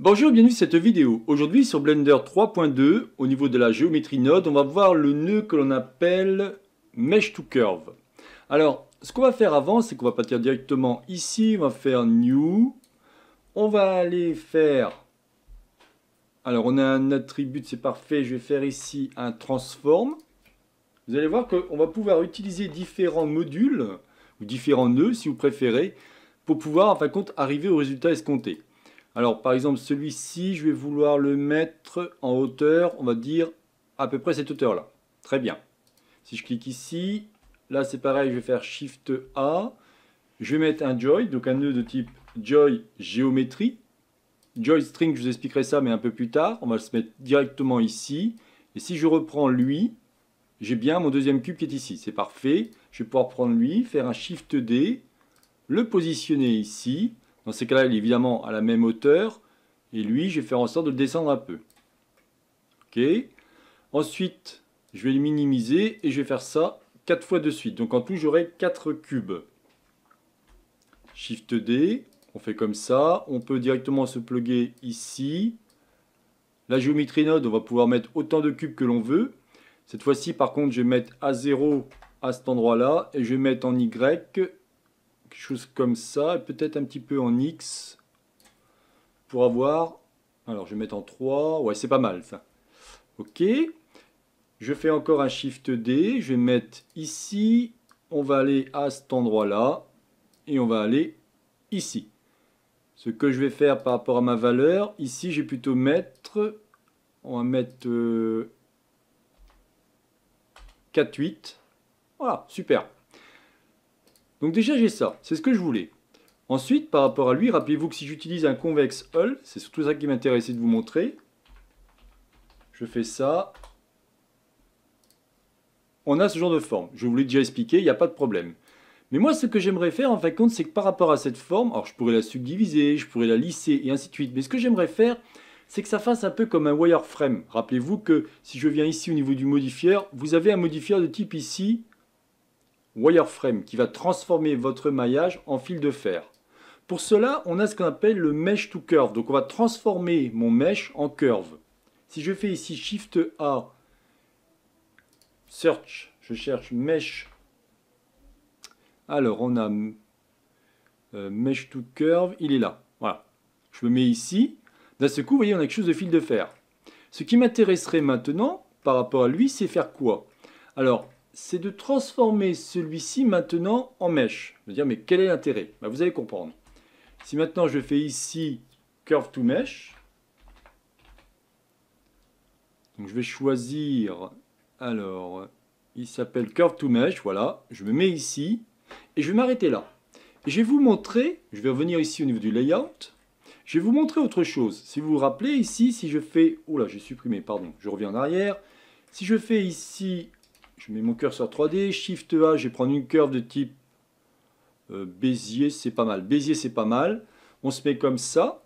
Bonjour, bienvenue à cette vidéo. Aujourd'hui sur Blender 3.2, au niveau de la géométrie node, on va voir le nœud que l'on appelle Mesh to Curve. Alors, ce qu'on va faire avant, c'est qu'on va partir directement ici, on va faire New. On va aller faire... Alors, on a un attribut, c'est parfait, je vais faire ici un Transform. Vous allez voir qu'on va pouvoir utiliser différents modules, ou différents nœuds si vous préférez, pour pouvoir, en fin de compte, arriver au résultat escompté. Alors par exemple celui-ci, je vais vouloir le mettre en hauteur, on va dire à peu près cette hauteur-là. Très bien. Si je clique ici, là c'est pareil, je vais faire Shift A. Je vais mettre un joy, donc un nœud de type joy géométrie. Joy string, je vous expliquerai ça, mais un peu plus tard. On va se mettre directement ici. Et si je reprends lui, j'ai bien mon deuxième cube qui est ici. C'est parfait. Je vais pouvoir prendre lui, faire un Shift D, le positionner ici. Dans ces cas-là, il est évidemment à la même hauteur. Et lui, je vais faire en sorte de le descendre un peu. OK Ensuite, je vais le minimiser et je vais faire ça quatre fois de suite. Donc en tout, j'aurai quatre cubes. Shift D, on fait comme ça. On peut directement se plugger ici. La géométrie node, on va pouvoir mettre autant de cubes que l'on veut. Cette fois-ci, par contre, je vais mettre A0 à cet endroit-là et je vais mettre en Y chose comme ça, peut-être un petit peu en X, pour avoir... Alors, je vais mettre en 3, ouais, c'est pas mal, ça. OK, je fais encore un Shift D, je vais mettre ici, on va aller à cet endroit-là, et on va aller ici. Ce que je vais faire par rapport à ma valeur, ici, j'ai plutôt mettre... On va mettre... 4, euh, 8. Voilà, super. Donc déjà j'ai ça, c'est ce que je voulais. Ensuite, par rapport à lui, rappelez-vous que si j'utilise un convexe Hull, c'est surtout ça qui m'intéressait de vous montrer. Je fais ça. On a ce genre de forme. Je vous l'ai déjà expliqué, il n'y a pas de problème. Mais moi, ce que j'aimerais faire, en fin de compte, c'est que par rapport à cette forme, alors je pourrais la subdiviser, je pourrais la lisser, et ainsi de suite. Mais ce que j'aimerais faire, c'est que ça fasse un peu comme un wireframe. Rappelez-vous que si je viens ici au niveau du modifier, vous avez un modifier de type ici, wireframe qui va transformer votre maillage en fil de fer. Pour cela, on a ce qu'on appelle le mesh to curve. Donc on va transformer mon mesh en curve. Si je fais ici Shift A, Search, je cherche mesh. Alors on a euh, mesh to curve, il est là. Voilà. Je me mets ici. D'un seul coup, vous voyez, on a quelque chose de fil de fer. Ce qui m'intéresserait maintenant, par rapport à lui, c'est faire quoi Alors, c'est de transformer celui-ci maintenant en mèche. veux dire, mais quel est l'intérêt bah, Vous allez comprendre. Si maintenant je fais ici Curve to Mesh, je vais choisir, alors, il s'appelle Curve to Mesh, voilà, je me mets ici, et je vais m'arrêter là. je vais vous montrer, je vais revenir ici au niveau du layout, je vais vous montrer autre chose. Si vous vous rappelez, ici, si je fais... oh là, j'ai supprimé, pardon, je reviens en arrière. Si je fais ici je mets mon curseur 3D, Shift A, je vais prendre une curve de type euh, Bézier, c'est pas mal. Bézier, c'est pas mal. On se met comme ça.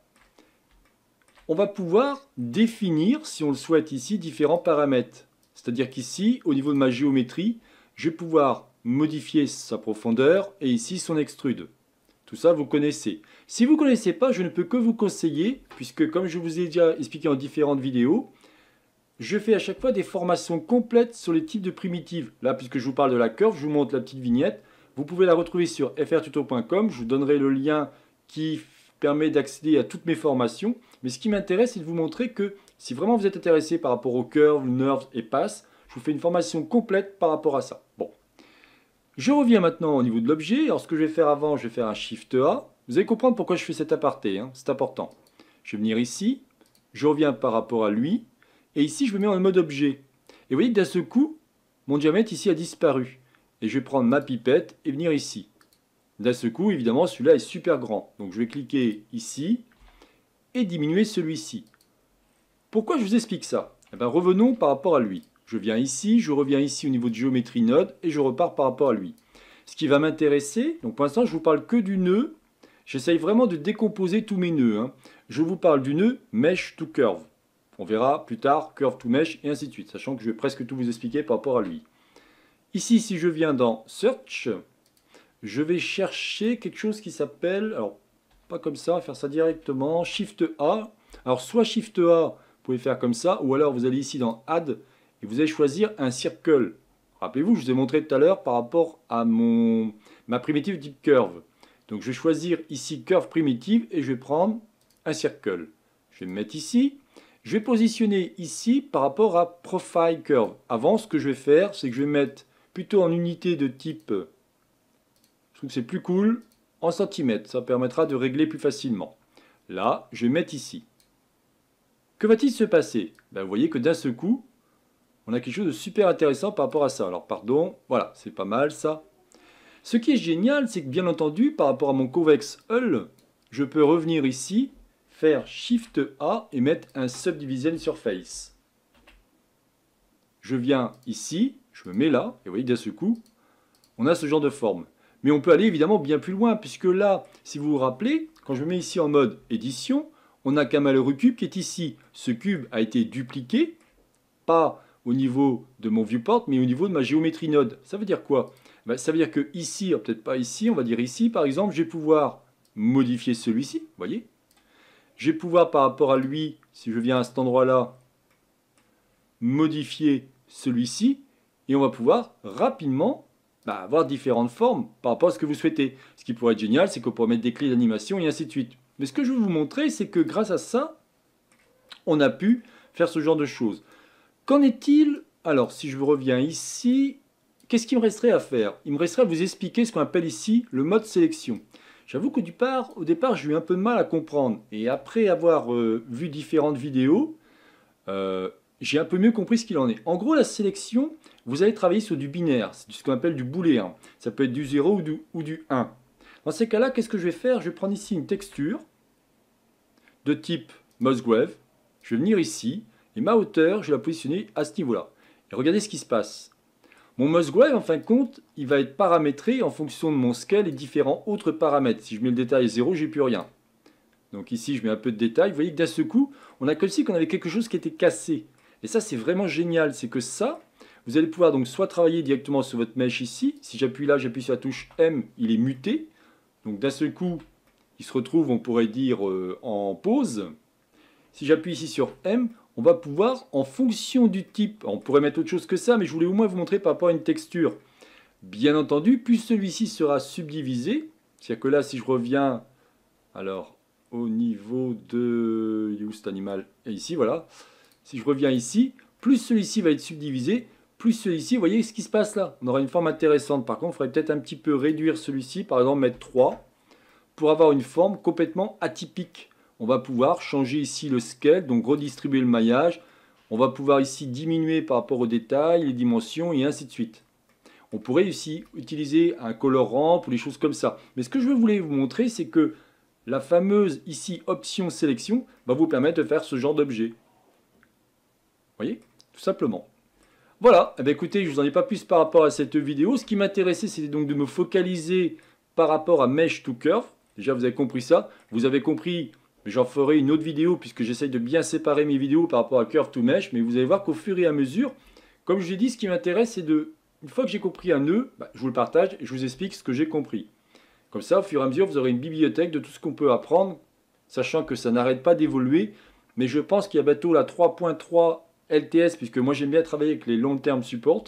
On va pouvoir définir, si on le souhaite ici, différents paramètres. C'est-à-dire qu'ici, au niveau de ma géométrie, je vais pouvoir modifier sa profondeur et ici son extrude. Tout ça, vous connaissez. Si vous ne connaissez pas, je ne peux que vous conseiller, puisque comme je vous ai déjà expliqué en différentes vidéos, je fais à chaque fois des formations complètes sur les types de primitives. Là, puisque je vous parle de la curve, je vous montre la petite vignette. Vous pouvez la retrouver sur frtuto.com. Je vous donnerai le lien qui permet d'accéder à toutes mes formations. Mais ce qui m'intéresse, c'est de vous montrer que si vraiment vous êtes intéressé par rapport aux curves, nerves et passes, je vous fais une formation complète par rapport à ça. Bon. Je reviens maintenant au niveau de l'objet. Alors, ce que je vais faire avant, je vais faire un Shift A. Vous allez comprendre pourquoi je fais cet aparté. Hein. C'est important. Je vais venir ici. Je reviens par rapport à lui. Et ici, je me mets en mode objet. Et vous voyez que d'un seul coup, mon diamètre ici a disparu. Et je vais prendre ma pipette et venir ici. D'un seul coup, évidemment, celui-là est super grand. Donc je vais cliquer ici et diminuer celui-ci. Pourquoi je vous explique ça eh bien, Revenons par rapport à lui. Je viens ici, je reviens ici au niveau de géométrie node et je repars par rapport à lui. Ce qui va m'intéresser, donc pour l'instant je vous parle que du nœud, j'essaye vraiment de décomposer tous mes nœuds. Hein. Je vous parle du nœud mesh to curve. On verra plus tard curve to mesh et ainsi de suite, sachant que je vais presque tout vous expliquer par rapport à lui. Ici, si je viens dans Search, je vais chercher quelque chose qui s'appelle, alors pas comme ça, faire ça directement, Shift A. Alors soit Shift A, vous pouvez faire comme ça, ou alors vous allez ici dans Add et vous allez choisir un circle. Rappelez-vous, je vous ai montré tout à l'heure par rapport à mon, ma primitive deep curve. Donc je vais choisir ici curve primitive et je vais prendre un circle. Je vais me mettre ici. Je vais positionner ici par rapport à Profile Curve. Avant, ce que je vais faire, c'est que je vais mettre plutôt en unité de type, je trouve que c'est plus cool, en centimètres. Ça permettra de régler plus facilement. Là, je vais mettre ici. Que va-t-il se passer ben, Vous voyez que d'un seul coup, on a quelque chose de super intéressant par rapport à ça. Alors, pardon, voilà, c'est pas mal ça. Ce qui est génial, c'est que bien entendu, par rapport à mon convex hull, je peux revenir ici faire Shift A et mettre un Subdivision Surface. Je viens ici, je me mets là, et vous voyez, d'un seul coup, on a ce genre de forme. Mais on peut aller évidemment bien plus loin, puisque là, si vous vous rappelez, quand je me mets ici en mode édition, on n'a qu'un malheureux cube qui est ici. Ce cube a été dupliqué, pas au niveau de mon viewport, mais au niveau de ma géométrie node. Ça veut dire quoi ben, Ça veut dire que ici, peut-être pas ici, on va dire ici, par exemple, je vais pouvoir modifier celui-ci, vous voyez je vais pouvoir par rapport à lui, si je viens à cet endroit-là, modifier celui-ci, et on va pouvoir rapidement bah, avoir différentes formes par rapport à ce que vous souhaitez. Ce qui pourrait être génial, c'est qu'on pourrait mettre des clés d'animation et ainsi de suite. Mais ce que je veux vous montrer, c'est que grâce à ça, on a pu faire ce genre de choses. Qu'en est-il Alors, si je reviens ici, qu'est-ce qu'il me resterait à faire Il me resterait à vous expliquer ce qu'on appelle ici le mode sélection. J'avoue qu'au départ, au départ, j'ai eu un peu de mal à comprendre. Et après avoir euh, vu différentes vidéos, euh, j'ai un peu mieux compris ce qu'il en est. En gros, la sélection, vous allez travailler sur du binaire, c'est ce qu'on appelle du booléen. Ça peut être du 0 ou du, ou du 1. Dans ces cas-là, qu'est-ce que je vais faire Je vais prendre ici une texture de type Musgrave. Je vais venir ici et ma hauteur, je vais la positionner à ce niveau-là. Et regardez ce qui se passe. Mon Musgrave, en fin de compte, il va être paramétré en fonction de mon scale et différents autres paramètres. Si je mets le détail 0, j'ai plus rien. Donc ici, je mets un peu de détail. Vous voyez que d'un seul coup, on a comme si qu'on avait quelque chose qui était cassé. Et ça, c'est vraiment génial. C'est que ça, vous allez pouvoir donc soit travailler directement sur votre mèche ici. Si j'appuie là, j'appuie sur la touche M, il est muté. Donc d'un seul coup, il se retrouve, on pourrait dire, euh, en pause. Si j'appuie ici sur M, on va pouvoir, en fonction du type, on pourrait mettre autre chose que ça, mais je voulais au moins vous montrer par rapport à une texture. Bien entendu, plus celui-ci sera subdivisé, c'est-à-dire que là, si je reviens, alors, au niveau de cet Animal, et ici, voilà, si je reviens ici, plus celui-ci va être subdivisé, plus celui-ci, vous voyez ce qui se passe là On aura une forme intéressante. Par contre, il faudrait peut-être un petit peu réduire celui-ci, par exemple mettre 3, pour avoir une forme complètement atypique on va pouvoir changer ici le scale, donc redistribuer le maillage. On va pouvoir ici diminuer par rapport aux détails, les dimensions et ainsi de suite. On pourrait ici utiliser un colorant pour des choses comme ça. Mais ce que je voulais vous montrer, c'est que la fameuse ici option sélection va vous permettre de faire ce genre d'objet. Vous voyez Tout simplement. Voilà, eh écoutez, je vous en ai pas plus par rapport à cette vidéo. Ce qui m'intéressait, c'était donc de me focaliser par rapport à Mesh to Curve. Déjà, vous avez compris ça. Vous avez compris J'en ferai une autre vidéo puisque j'essaye de bien séparer mes vidéos par rapport à Curve to Mesh. Mais vous allez voir qu'au fur et à mesure, comme je l'ai dit, ce qui m'intéresse, c'est de... Une fois que j'ai compris un nœud, bah, je vous le partage et je vous explique ce que j'ai compris. Comme ça, au fur et à mesure, vous aurez une bibliothèque de tout ce qu'on peut apprendre, sachant que ça n'arrête pas d'évoluer. Mais je pense qu'il y a bientôt la 3.3 LTS, puisque moi j'aime bien travailler avec les long-term support,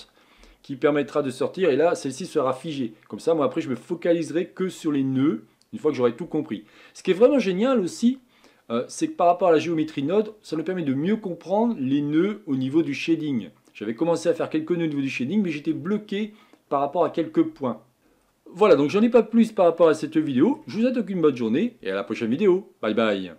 qui permettra de sortir. Et là, celle-ci sera figée. Comme ça, moi après, je me focaliserai que sur les nœuds, une fois que j'aurai tout compris. Ce qui est vraiment génial aussi, euh, c'est que par rapport à la géométrie node, ça nous permet de mieux comprendre les nœuds au niveau du shading. J'avais commencé à faire quelques nœuds au niveau du shading, mais j'étais bloqué par rapport à quelques points. Voilà, donc j'en ai pas plus par rapport à cette vidéo. Je vous souhaite une bonne journée et à la prochaine vidéo. Bye bye